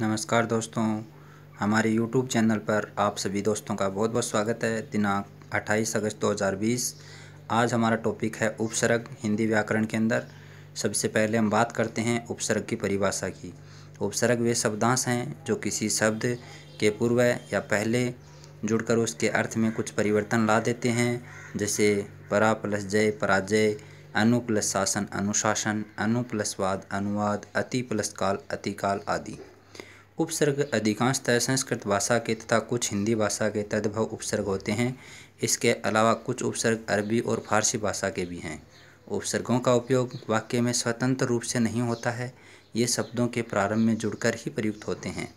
नमस्कार दोस्तों हमारे YouTube चैनल पर आप सभी दोस्तों का बहुत बहुत स्वागत है दिनांक 28 अगस्त 2020 आज हमारा टॉपिक है उपसर्ग हिंदी व्याकरण के अंदर सबसे पहले हम बात करते हैं उपसर्ग की परिभाषा की उपसर्ग वे शब्दांश हैं जो किसी शब्द के पूर्व या पहले जुड़कर उसके अर्थ में कुछ परिवर्तन ला देते हैं जैसे परा प्लस जय पराजय अनु प्लस शासन अनुशासन अनु प्लस वाद अनुवाद अति प्लस काल अतिकाल आदि उपसर्ग अधिकांशतः संस्कृत भाषा के तथा कुछ हिंदी भाषा के तद्भव उपसर्ग होते हैं इसके अलावा कुछ उपसर्ग अरबी और फारसी भाषा के भी हैं उपसर्गों का उपयोग वाक्य में स्वतंत्र रूप से नहीं होता है ये शब्दों के प्रारंभ में जुड़कर ही प्रयुक्त होते हैं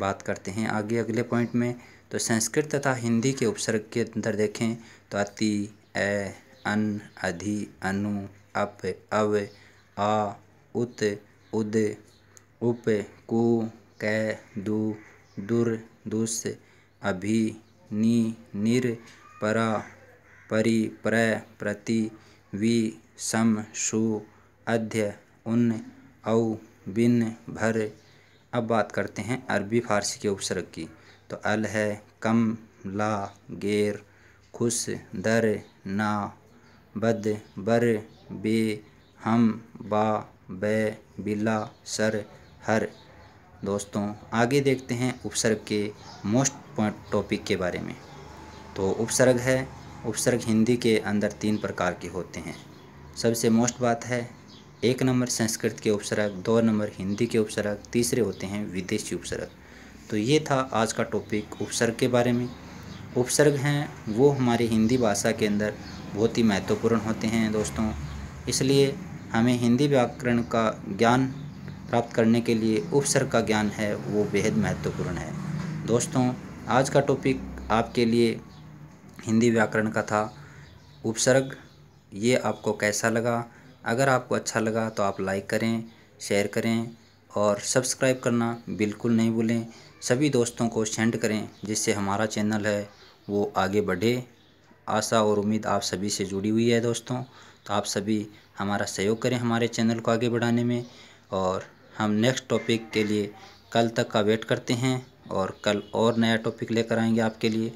बात करते हैं आगे अगले पॉइंट में तो संस्कृत तथा हिंदी के उपसर्ग के अंदर देखें तो अति ए अन अधि अनु अप अव आ उत उद उप कु कै दु नि निर परा प्र प्रति विषम शु अध्य उन औ बिन भर अब बात करते हैं अरबी फ़ारसी के उपसर्ग की तो अल है कम ला गेर खुश दर ना बद बर बे हम बा बे बिला सर हर दोस्तों आगे देखते हैं उपसर्ग के मोस्ट पॉइंट टॉपिक के बारे में तो उपसर्ग है उपसर्ग हिंदी के अंदर तीन प्रकार के होते हैं सबसे मोस्ट बात है एक नंबर संस्कृत के उपसर्ग दो नंबर हिंदी के उपसर्ग तीसरे होते हैं विदेशी उपसर्ग तो ये था आज का टॉपिक उपसर्ग के बारे में उपसर्ग हैं वो हमारी हिंदी भाषा के अंदर बहुत ही महत्वपूर्ण होते हैं दोस्तों इसलिए हमें हिंदी व्याकरण का ज्ञान प्राप्त करने के लिए उपसर्ग का ज्ञान है वो बेहद महत्वपूर्ण है दोस्तों आज का टॉपिक आपके लिए हिंदी व्याकरण का था उपसर्ग ये आपको कैसा लगा अगर आपको अच्छा लगा तो आप लाइक करें शेयर करें और सब्सक्राइब करना बिल्कुल नहीं भूलें सभी दोस्तों को सेंड करें जिससे हमारा चैनल है वो आगे बढ़े आशा और उम्मीद आप सभी से जुड़ी हुई है दोस्तों तो आप सभी हमारा सहयोग करें हमारे चैनल को आगे बढ़ाने में और हम नेक्स्ट टॉपिक के लिए कल तक का वेट करते हैं और कल और नया टॉपिक लेकर आएंगे आपके लिए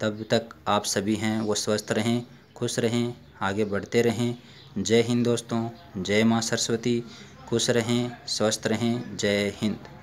तब तक आप सभी हैं वो स्वस्थ रहें खुश रहें आगे बढ़ते रहें जय हिंद दोस्तों जय माँ सरस्वती खुश रहें स्वस्थ रहें जय हिंद